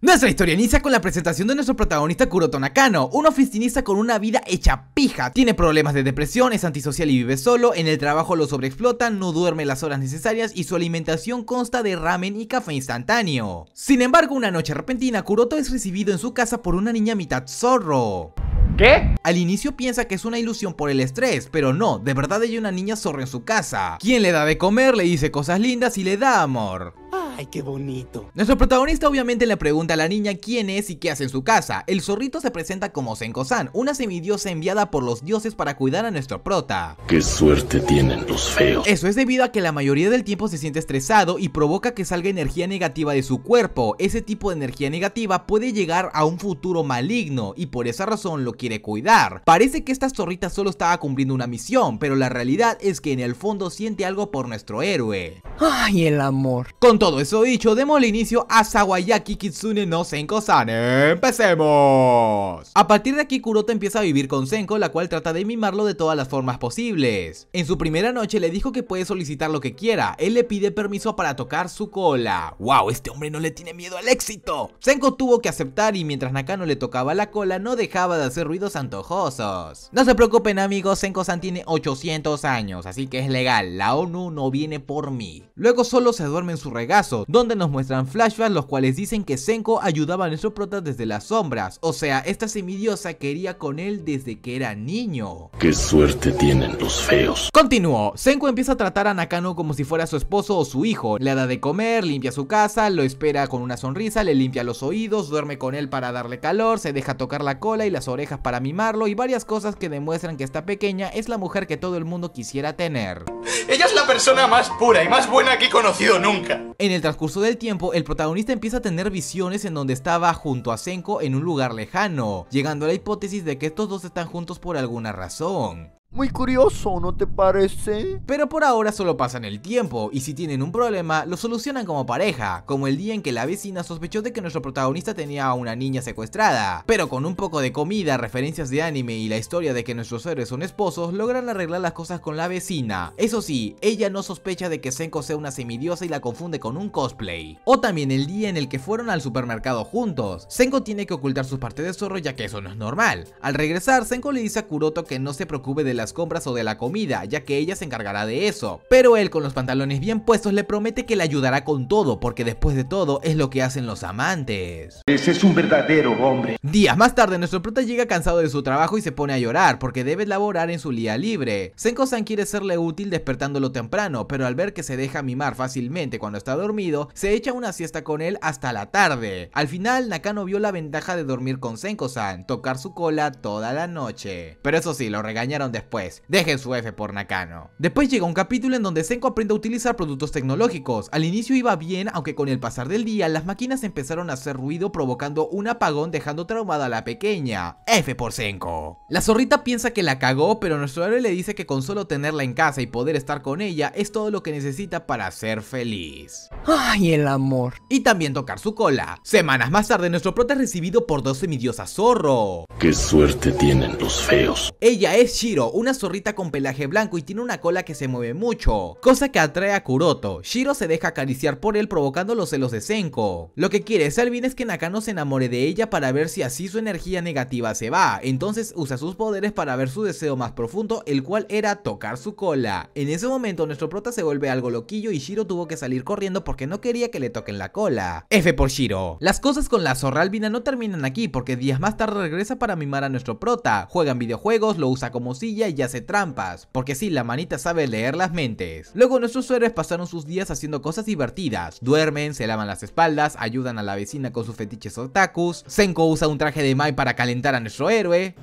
Nuestra historia inicia con la presentación de nuestro protagonista Kuroto Nakano, un oficinista con una vida hecha pija. Tiene problemas de depresión, es antisocial y vive solo, en el trabajo lo sobreexplota, no duerme las horas necesarias y su alimentación consta de ramen y café instantáneo. Sin embargo, una noche repentina, Kuroto es recibido en su casa por una niña mitad zorro. ¿Qué? Al inicio piensa que es una ilusión por el estrés, pero no, de verdad hay una niña zorro en su casa, quien le da de comer, le dice cosas lindas y le da amor. ¡Ay, qué bonito! Nuestro protagonista obviamente le pregunta a la niña quién es y qué hace en su casa. El zorrito se presenta como Senko-san, una semidiosa enviada por los dioses para cuidar a nuestro prota. ¡Qué suerte tienen los feos! Eso es debido a que la mayoría del tiempo se siente estresado y provoca que salga energía negativa de su cuerpo. Ese tipo de energía negativa puede llegar a un futuro maligno y por esa razón lo quiere cuidar. Parece que esta zorrita solo estaba cumpliendo una misión, pero la realidad es que en el fondo siente algo por nuestro héroe. ¡Ay, el amor! Con todo eso dicho, el inicio a Sawayaki Kitsune no Senko-san. ¡Empecemos! A partir de aquí, Kurota empieza a vivir con Senko, la cual trata de mimarlo de todas las formas posibles. En su primera noche le dijo que puede solicitar lo que quiera. Él le pide permiso para tocar su cola. ¡Wow! Este hombre no le tiene miedo al éxito. Senko tuvo que aceptar y mientras Nakano le tocaba la cola, no dejaba de hacer ruidos antojosos. No se preocupen amigos, Senko-san tiene 800 años, así que es legal. La ONU no viene por mí. Luego solo se duerme en su regazo donde nos muestran flashbacks los cuales dicen que Senko ayudaba a nuestro prota desde las sombras, o sea, esta semidiosa quería con él desde que era niño. ¡Qué suerte tienen los feos! Continuó, Senko empieza a tratar a Nakano como si fuera su esposo o su hijo, le da de comer, limpia su casa, lo espera con una sonrisa, le limpia los oídos, duerme con él para darle calor, se deja tocar la cola y las orejas para mimarlo y varias cosas que demuestran que esta pequeña es la mujer que todo el mundo quisiera tener. Ella es la persona más pura y más buena que he conocido nunca. En el transcurso del tiempo, el protagonista empieza a tener visiones en donde estaba junto a Senko en un lugar lejano, llegando a la hipótesis de que estos dos están juntos por alguna razón. Muy curioso, ¿no te parece? Pero por ahora solo pasan el tiempo, y si tienen un problema, lo solucionan como pareja, como el día en que la vecina sospechó de que nuestro protagonista tenía a una niña secuestrada. Pero con un poco de comida, referencias de anime y la historia de que nuestros héroes son esposos, logran arreglar las cosas con la vecina. Eso sí, ella no sospecha de que Senko sea una semidiosa y la confunde con un cosplay. O también el día en el que fueron al supermercado juntos. Senko tiene que ocultar sus partes de zorro ya que eso no es normal. Al regresar, Senko le dice a Kuroto que no se preocupe de las compras o de la comida, ya que ella se encargará de eso. Pero él con los pantalones bien puestos le promete que le ayudará con todo, porque después de todo es lo que hacen los amantes. Ese es un verdadero hombre. Días más tarde, nuestro prota llega cansado de su trabajo y se pone a llorar, porque debe laborar en su día libre. Senko-san quiere serle útil despertándolo temprano, pero al ver que se deja mimar fácilmente cuando está dormido, se echa una siesta con él hasta la tarde. Al final, Nakano vio la ventaja de dormir con Senko-san, tocar su cola toda la noche. Pero eso sí, lo regañaron después pues Dejen su F por Nakano. Después llega un capítulo en donde Senko aprende a utilizar productos tecnológicos. Al inicio iba bien, aunque con el pasar del día, las máquinas empezaron a hacer ruido provocando un apagón dejando traumada a la pequeña. F por Senko. La zorrita piensa que la cagó, pero nuestro héroe le dice que con solo tenerla en casa y poder estar con ella es todo lo que necesita para ser feliz. ¡Ay, el amor! Y también tocar su cola. Semanas más tarde, nuestro prota es recibido por dos semidiosas zorro. ¡Qué suerte tienen los feos! Ella es Shiro, una zorrita con pelaje blanco y tiene una cola que se mueve mucho, cosa que atrae a Kuroto. Shiro se deja acariciar por él provocando los celos de Senko. Lo que quiere Selvin es que Nakano se enamore de ella para ver si así su energía negativa se va, entonces usa sus poderes para ver su deseo más profundo, el cual era tocar su cola. En ese momento nuestro prota se vuelve algo loquillo y Shiro tuvo que salir corriendo porque no quería que le toquen la cola. F por Shiro. Las cosas con la zorra albina no terminan aquí porque días más tarde regresa para mimar a nuestro prota, juegan videojuegos, lo usa como silla y hace trampas, porque si la manita sabe leer las mentes. Luego nuestros héroes pasaron sus días haciendo cosas divertidas, duermen, se lavan las espaldas, ayudan a la vecina con sus fetiches otakus, Senko usa un traje de Mai para calentar a nuestro héroe.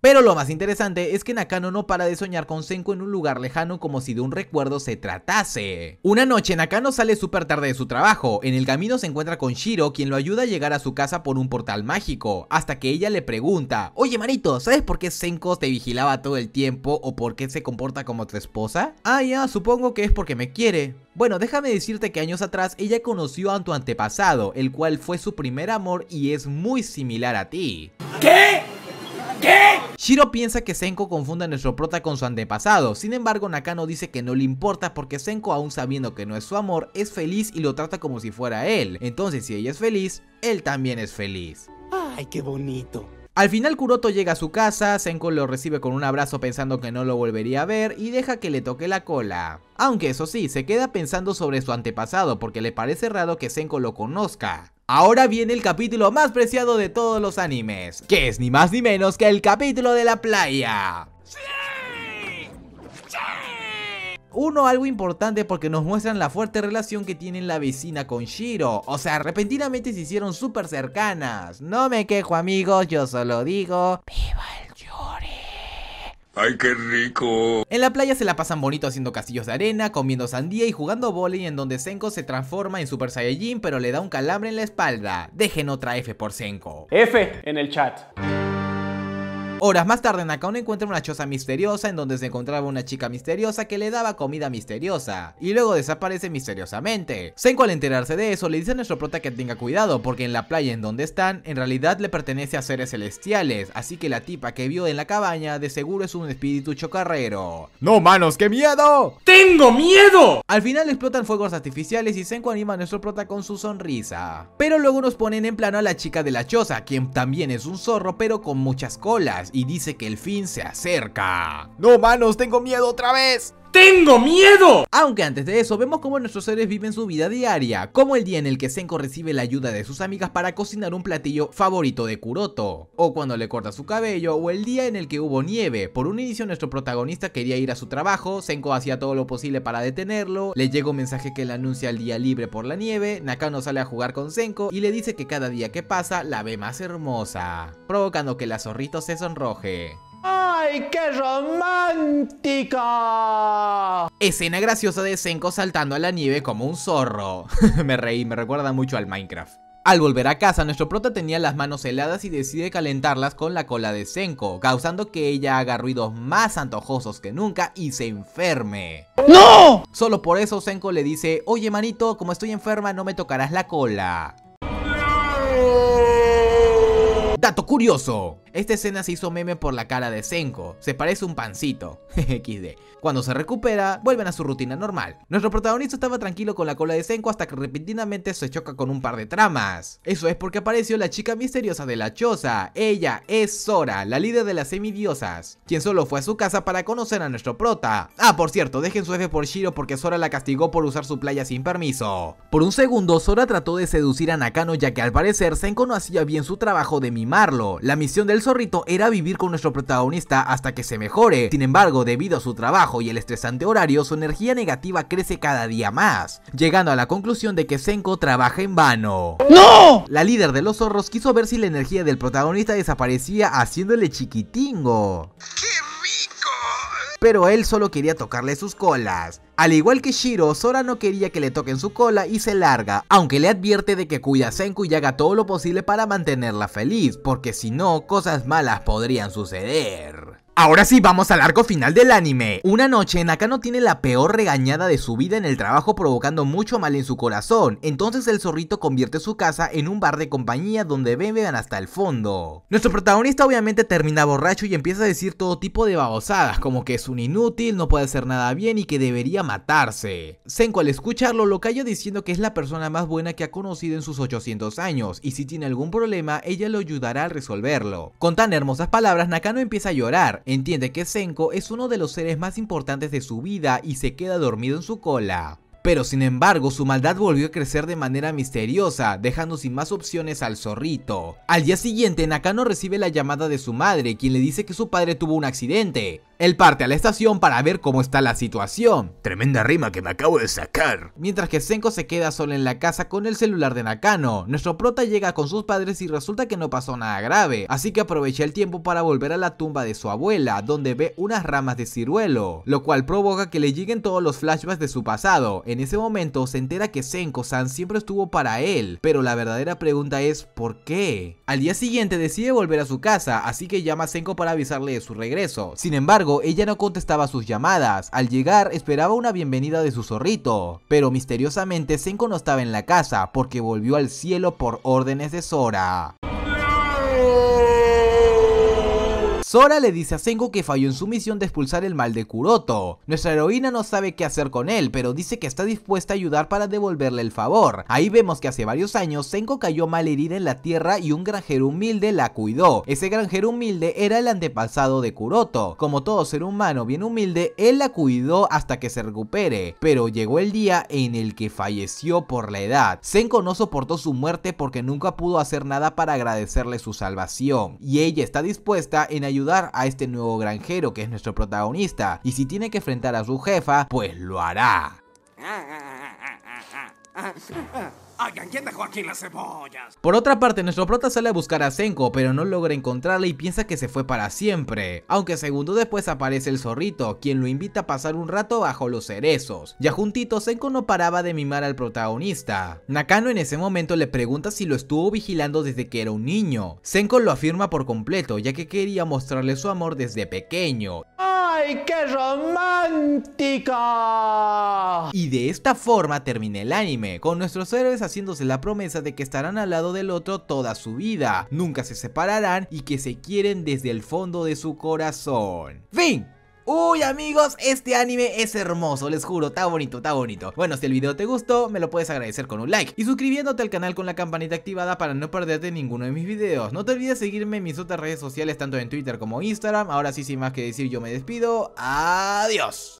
Pero lo más interesante es que Nakano no para de soñar con Senko en un lugar lejano como si de un recuerdo se tratase. Una noche Nakano sale súper tarde de su trabajo, en el camino se encuentra con Shiro quien lo ayuda a llegar a su casa por un portal mágico, hasta que ella le pregunta, oye marito, ¿sabes por qué Senko te vigilaba todo el tiempo o por qué se comporta como tu esposa? Ah ya, supongo que es porque me quiere. Bueno, déjame decirte que años atrás ella conoció a tu antepasado, el cual fue su primer amor y es muy similar a ti. ¿Qué? Shiro piensa que Senko confunda a nuestro prota con su antepasado, sin embargo Nakano dice que no le importa porque Senko aún sabiendo que no es su amor, es feliz y lo trata como si fuera él, entonces si ella es feliz, él también es feliz. ¡Ay, qué bonito! Al final Kuroto llega a su casa, Senko lo recibe con un abrazo pensando que no lo volvería a ver y deja que le toque la cola. Aunque eso sí, se queda pensando sobre su antepasado porque le parece raro que Senko lo conozca. Ahora viene el capítulo más preciado de todos los animes, que es ni más ni menos que el capítulo de la playa. Uno, algo importante porque nos muestran la fuerte relación que tienen la vecina con Shiro. O sea, repentinamente se hicieron súper cercanas. No me quejo, amigos, yo solo digo... ¡Viva el llore. ¡Ay, qué rico! En la playa se la pasan bonito haciendo castillos de arena, comiendo sandía y jugando volei en donde Senko se transforma en Super Saiyajin pero le da un calambre en la espalda. Dejen otra F por Senko. F en el chat. Horas más tarde, Nakano encuentra una choza misteriosa en donde se encontraba una chica misteriosa que le daba comida misteriosa, y luego desaparece misteriosamente. Senko al enterarse de eso le dice a nuestro prota que tenga cuidado, porque en la playa en donde están, en realidad le pertenece a seres celestiales, así que la tipa que vio en la cabaña de seguro es un espíritu chocarrero. ¡No, manos, qué miedo! ¡Tengo miedo! Al final explotan fuegos artificiales y Senko anima a nuestro prota con su sonrisa. Pero luego nos ponen en plano a la chica de la choza, quien también es un zorro pero con muchas colas y dice que el fin se acerca. ¡No, manos! ¡Tengo miedo otra vez! ¡Tengo miedo! Aunque antes de eso, vemos cómo nuestros seres viven su vida diaria, como el día en el que Senko recibe la ayuda de sus amigas para cocinar un platillo favorito de Kuroto, o cuando le corta su cabello, o el día en el que hubo nieve. Por un inicio nuestro protagonista quería ir a su trabajo, Senko hacía todo lo posible para detenerlo, le llega un mensaje que le anuncia el día libre por la nieve, Nakano sale a jugar con Senko y le dice que cada día que pasa la ve más hermosa, provocando que la zorrito se sonroje. ¡Ay, qué romántica! Escena graciosa de Senko saltando a la nieve como un zorro. me reí, me recuerda mucho al Minecraft. Al volver a casa, nuestro prota tenía las manos heladas y decide calentarlas con la cola de Senko, causando que ella haga ruidos más antojosos que nunca y se enferme. ¡No! Solo por eso Senko le dice, oye manito, como estoy enferma no me tocarás la cola. Dato curioso, esta escena se hizo meme por la cara de Senko, se parece un pancito, xd. Cuando se recupera, vuelven a su rutina normal. Nuestro protagonista estaba tranquilo con la cola de Senko hasta que repentinamente se choca con un par de tramas. Eso es porque apareció la chica misteriosa de la choza, ella es Sora, la líder de las semidiosas, quien solo fue a su casa para conocer a nuestro prota. Ah, por cierto, dejen su F por Shiro porque Sora la castigó por usar su playa sin permiso. Por un segundo, Sora trató de seducir a Nakano ya que al parecer Senko no hacía bien su trabajo de mimarlo. La misión del Zorrito era vivir con nuestro protagonista hasta que se mejore. Sin embargo, debido a su trabajo y el estresante horario, su energía negativa crece cada día más, llegando a la conclusión de que Senko trabaja en vano. ¡No! La líder de los zorros quiso ver si la energía del protagonista desaparecía haciéndole chiquitingo. ¡Qué rico! Pero él solo quería tocarle sus colas. Al igual que Shiro, Sora no quería que le toquen su cola y se larga, aunque le advierte de que Senku y haga todo lo posible para mantenerla feliz, porque si no, cosas malas podrían suceder. Ahora sí, vamos al arco final del anime. Una noche, Nakano tiene la peor regañada de su vida en el trabajo provocando mucho mal en su corazón. Entonces el zorrito convierte su casa en un bar de compañía donde beben hasta el fondo. Nuestro protagonista obviamente termina borracho y empieza a decir todo tipo de babosadas, como que es un inútil, no puede hacer nada bien y que debería matarse. Senko al escucharlo lo calla diciendo que es la persona más buena que ha conocido en sus 800 años y si tiene algún problema ella lo ayudará a resolverlo. Con tan hermosas palabras Nakano empieza a llorar entiende que Senko es uno de los seres más importantes de su vida y se queda dormido en su cola. Pero sin embargo, su maldad volvió a crecer de manera misteriosa, dejando sin más opciones al zorrito. Al día siguiente, Nakano recibe la llamada de su madre, quien le dice que su padre tuvo un accidente. Él parte a la estación para ver cómo está la situación. Tremenda rima que me acabo de sacar. Mientras que Senko se queda solo en la casa con el celular de Nakano. Nuestro prota llega con sus padres y resulta que no pasó nada grave. Así que aprovecha el tiempo para volver a la tumba de su abuela, donde ve unas ramas de ciruelo. Lo cual provoca que le lleguen todos los flashbacks de su pasado. En ese momento se entera que Senko-san siempre estuvo para él. Pero la verdadera pregunta es ¿por qué? Al día siguiente decide volver a su casa, así que llama a Senko para avisarle de su regreso. Sin embargo, ella no contestaba sus llamadas. Al llegar, esperaba una bienvenida de su zorrito. Pero misteriosamente, Senko no estaba en la casa porque volvió al cielo por órdenes de Sora. Sora le dice a Senko que falló en su misión de expulsar el mal de Kuroto. Nuestra heroína no sabe qué hacer con él, pero dice que está dispuesta a ayudar para devolverle el favor. Ahí vemos que hace varios años Senko cayó mal herida en la tierra y un granjero humilde la cuidó. Ese granjero humilde era el antepasado de Kuroto. Como todo ser humano bien humilde, él la cuidó hasta que se recupere, pero llegó el día en el que falleció por la edad. Senko no soportó su muerte porque nunca pudo hacer nada para agradecerle su salvación, y ella está dispuesta en ayudar a este nuevo granjero que es nuestro protagonista, y si tiene que enfrentar a su jefa, pues lo hará. dejó aquí las cebollas? Por otra parte, nuestro prota sale a buscar a Senko, pero no logra encontrarla y piensa que se fue para siempre. Aunque segundos después aparece el zorrito, quien lo invita a pasar un rato bajo los cerezos. Ya juntito, Senko no paraba de mimar al protagonista. Nakano en ese momento le pregunta si lo estuvo vigilando desde que era un niño. Senko lo afirma por completo, ya que quería mostrarle su amor desde pequeño. ¡Ay, qué Y de esta forma termina el anime, con nuestros héroes haciéndose la promesa de que estarán al lado del otro toda su vida, nunca se separarán y que se quieren desde el fondo de su corazón. ¡Fin! Uy amigos, este anime es hermoso, les juro, está bonito, está bonito Bueno, si el video te gustó, me lo puedes agradecer con un like Y suscribiéndote al canal con la campanita activada para no perderte ninguno de mis videos No te olvides seguirme en mis otras redes sociales, tanto en Twitter como Instagram Ahora sí, sin más que decir, yo me despido, adiós